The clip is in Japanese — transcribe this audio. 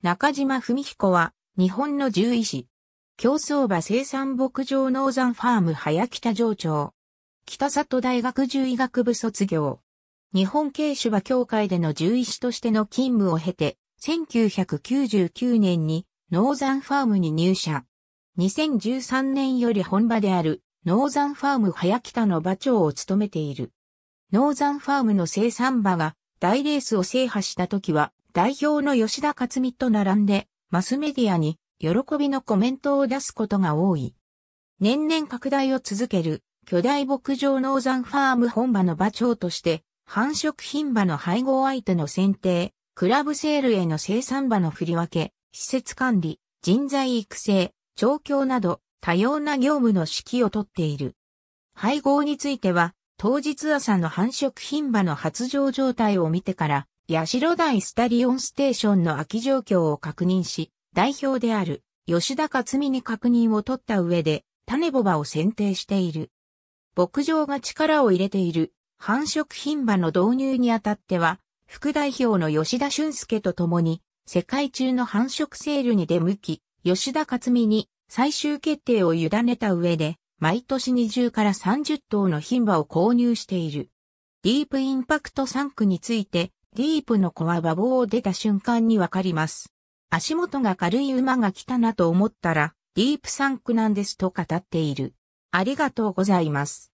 中島文彦は、日本の獣医師。競走馬生産牧場ノーザンファーム早北上長。北里大学獣医学部卒業。日本軽種馬協会での獣医師としての勤務を経て、1999年にノーザンファームに入社。2013年より本場であるノーザンファーム早北の馬長を務めている。ノーザンファームの生産馬が大レースを制覇した時は代表の吉田克美と並んで、マスメディアに喜びのコメントを出すことが多い。年々拡大を続ける巨大牧場農山ファーム本場の場長として、繁殖品場の配合相手の選定、クラブセールへの生産場の振り分け、施設管理、人材育成、調教など多様な業務の指揮をとっている。配合については、当日朝の繁殖品場の発情状態を見てから、代台スタリオンステーションの空き状況を確認し、代表である吉田勝美に確認を取った上で、種ボバを選定している。牧場が力を入れている繁殖品馬の導入にあたっては、副代表の吉田俊介と共に、世界中の繁殖セールに出向き、吉田勝美に最終決定を委ねた上で、毎年20から30頭の品馬を購入している。ディープインパクト3区について、ディープの子は馬房を出た瞬間にわかります。足元が軽い馬が来たなと思ったら、ディープサンクなんですと語っている。ありがとうございます。